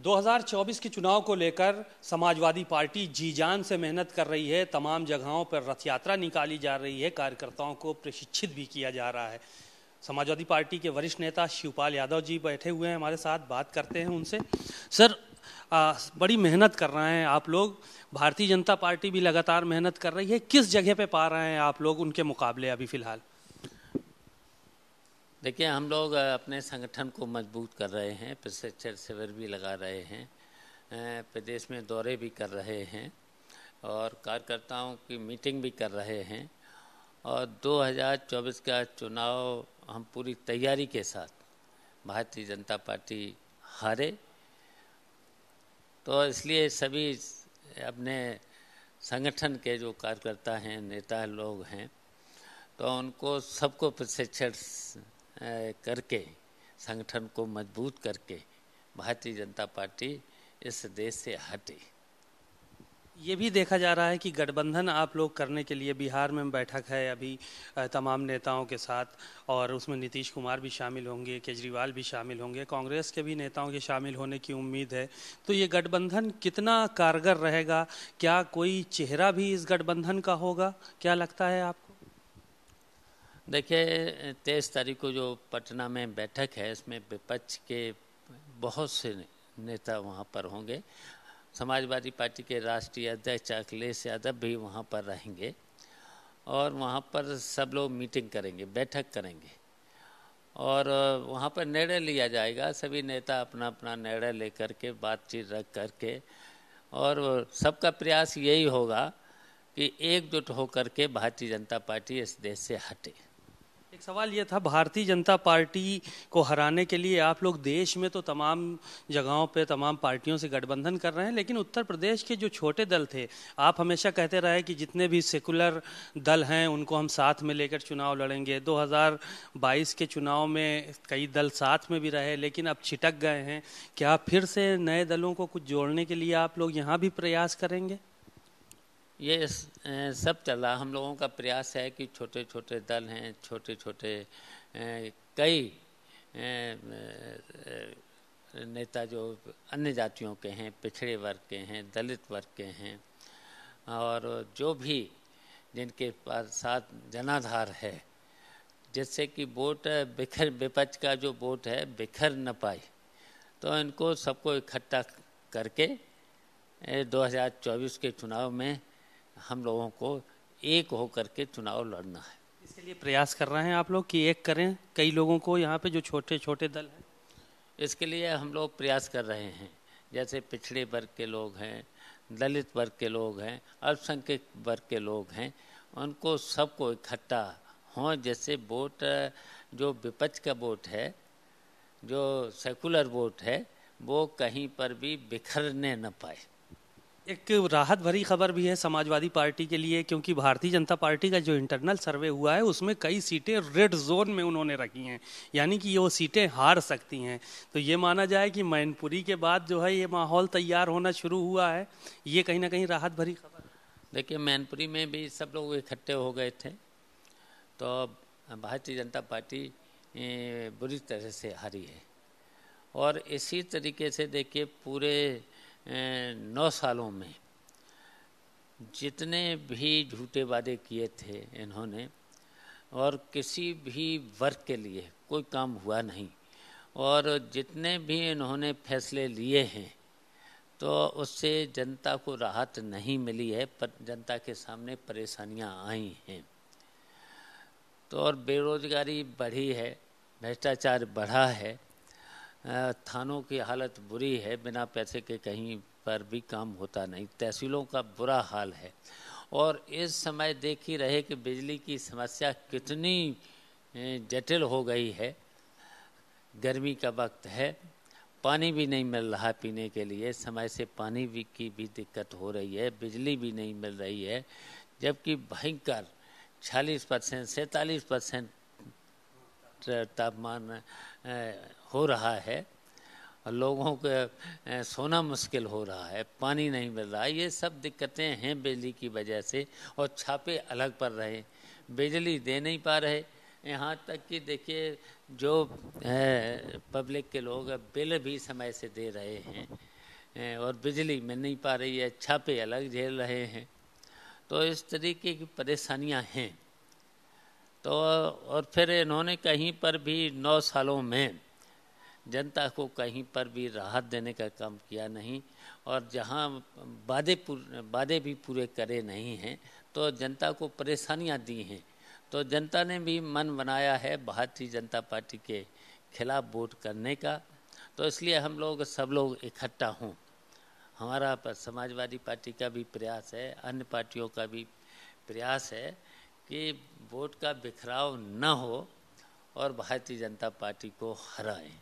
2024 के चुनाव को लेकर समाजवादी पार्टी जी जान से मेहनत कर रही है तमाम जगहों पर रथ यात्रा निकाली जा रही है कार्यकर्ताओं को प्रशिक्षित भी किया जा रहा है समाजवादी पार्टी के वरिष्ठ नेता शिवपाल यादव जी बैठे हुए हैं हमारे साथ बात करते हैं उनसे सर आ, बड़ी मेहनत कर रहे हैं आप लोग भारतीय जनता पार्टी भी लगातार मेहनत कर रही है किस जगह पे पा रहे हैं आप लोग उनके मुकाबले अभी फ़िलहाल देखिए हम लोग अपने संगठन को मजबूत कर रहे हैं प्रशिक्षण शिविर भी लगा रहे हैं प्रदेश में दौरे भी कर रहे हैं और कार्यकर्ताओं की मीटिंग भी कर रहे हैं और 2024 का चुनाव हम पूरी तैयारी के साथ भारतीय जनता पार्टी हारे तो इसलिए सभी अपने संगठन के जो कार्यकर्ता हैं नेता लोग हैं तो उनको सबको प्रशिक्षण करके संगठन को मजबूत करके भारतीय जनता पार्टी इस देश से हटे ये भी देखा जा रहा है कि गठबंधन आप लोग करने के लिए बिहार में बैठक है अभी तमाम नेताओं के साथ और उसमें नीतीश कुमार भी शामिल होंगे केजरीवाल भी शामिल होंगे कांग्रेस के भी नेताओं के शामिल होने की उम्मीद है तो ये गठबंधन कितना कारगर रहेगा क्या कोई चेहरा भी इस गठबंधन का होगा क्या लगता है आप देखिए तेईस तारीख को जो पटना में बैठक है इसमें विपक्ष के बहुत से नेता वहाँ पर होंगे समाजवादी पार्टी के राष्ट्रीय अध्यक्ष अखिलेश यादव भी वहाँ पर रहेंगे और वहाँ पर सब लोग मीटिंग करेंगे बैठक करेंगे और वहाँ पर निर्णय लिया जाएगा सभी नेता अपना अपना निर्णय लेकर के बातचीत रख करके और सबका प्रयास यही होगा कि एकजुट होकर के भारतीय जनता पार्टी इस देश से हटे एक सवाल ये था भारतीय जनता पार्टी को हराने के लिए आप लोग देश में तो तमाम जगहों पे तमाम पार्टियों से गठबंधन कर रहे हैं लेकिन उत्तर प्रदेश के जो छोटे दल थे आप हमेशा कहते रहे कि जितने भी सेकुलर दल हैं उनको हम साथ में लेकर चुनाव लड़ेंगे 2022 के चुनाव में कई दल साथ में भी रहे लेकिन अब छिटक गए हैं क्या फिर से नए दलों को कुछ जोड़ने के लिए आप लोग यहाँ भी प्रयास करेंगे ये सब चल रहा हम लोगों का प्रयास है कि छोटे छोटे दल हैं छोटे छोटे कई नेता जो अन्य जातियों के हैं पिछड़े वर्ग के हैं दलित वर्ग के हैं और जो भी जिनके पास साथ जनाधार है जिससे कि वोट बिखर विपक्ष का जो वोट है बिखर न पाए तो इनको सबको इकट्ठा करके 2024 के चुनाव में हम लोगों को एक होकर के चुनाव लड़ना है इसके लिए प्रयास कर रहे हैं आप लोग कि एक करें कई लोगों को यहाँ पे जो छोटे छोटे दल हैं इसके लिए हम लोग प्रयास कर रहे हैं जैसे पिछड़े वर्ग के लोग हैं दलित वर्ग के लोग हैं अल्पसंख्यक वर्ग के लोग हैं उनको सबको इकट्ठा हों जैसे वोट जो विपक्ष का वोट है जो सेकुलर वोट है वो कहीं पर भी बिखरने न पाए एक राहत भरी खबर भी है समाजवादी पार्टी के लिए क्योंकि भारतीय जनता पार्टी का जो इंटरनल सर्वे हुआ है उसमें कई सीटें रेड जोन में उन्होंने रखी हैं यानी कि ये वो सीटें हार सकती हैं तो ये माना जाए कि मैनपुरी के बाद जो है ये माहौल तैयार होना शुरू हुआ है ये कहीं ना कहीं राहत भरी खबर देखिए मैनपुरी में भी सब लोग इकट्ठे हो गए थे तो भारतीय जनता पार्टी बुरी तरह से हारी है और इसी तरीके से देखिए पूरे नौ सालों में जितने भी झूठे वादे किए थे इन्होंने और किसी भी वर्ग के लिए कोई काम हुआ नहीं और जितने भी इन्होंने फैसले लिए हैं तो उससे जनता को राहत नहीं मिली है पर जनता के सामने परेशानियां आई हैं तो और बेरोज़गारी बढ़ी है भ्रष्टाचार बढ़ा है थानों की हालत बुरी है बिना पैसे के कहीं पर भी काम होता नहीं तहसीलों का बुरा हाल है और इस समय देख ही रहे कि बिजली की समस्या कितनी जटिल हो गई है गर्मी का वक्त है पानी भी नहीं मिल रहा पीने के लिए समय से पानी भी की भी दिक्कत हो रही है बिजली भी नहीं मिल रही है जबकि भयंकर छालीस परसेंट सैंतालीस परसेंट तापमान हो रहा है लोगों को सोना मुश्किल हो रहा है पानी नहीं मिल रहा ये सब दिक्कतें हैं बिजली की वजह से और छापे अलग पड़ रहे बिजली दे नहीं पा रहे यहाँ तक कि देखिए जो पब्लिक के लोग बिल भी समय से दे रहे हैं और बिजली मिल नहीं पा रही है छापे अलग झेल रहे हैं तो इस तरीके की परेशानियाँ हैं तो और फिर इन्होंने कहीं पर भी नौ सालों में जनता को कहीं पर भी राहत देने का काम किया नहीं और जहां वादे वादे भी पूरे करे नहीं हैं तो जनता को परेशानियां दी हैं तो जनता ने भी मन बनाया है भारतीय जनता पार्टी के खिलाफ वोट करने का तो इसलिए हम लोग सब लोग इकट्ठा हों हमारा समाजवादी पार्टी का भी प्रयास है अन्य पार्टियों का भी प्रयास है कि वोट का बिखराव न हो और भारतीय जनता पार्टी को हराएं